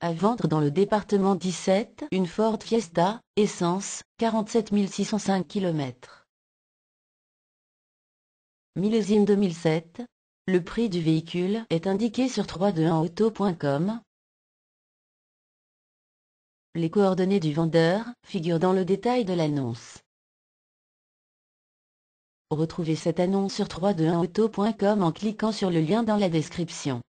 À vendre dans le département 17, une Ford Fiesta, essence, 47 605 km. Millésime 2007. Le prix du véhicule est indiqué sur 321auto.com. Les coordonnées du vendeur figurent dans le détail de l'annonce. Retrouvez cette annonce sur 321auto.com en cliquant sur le lien dans la description.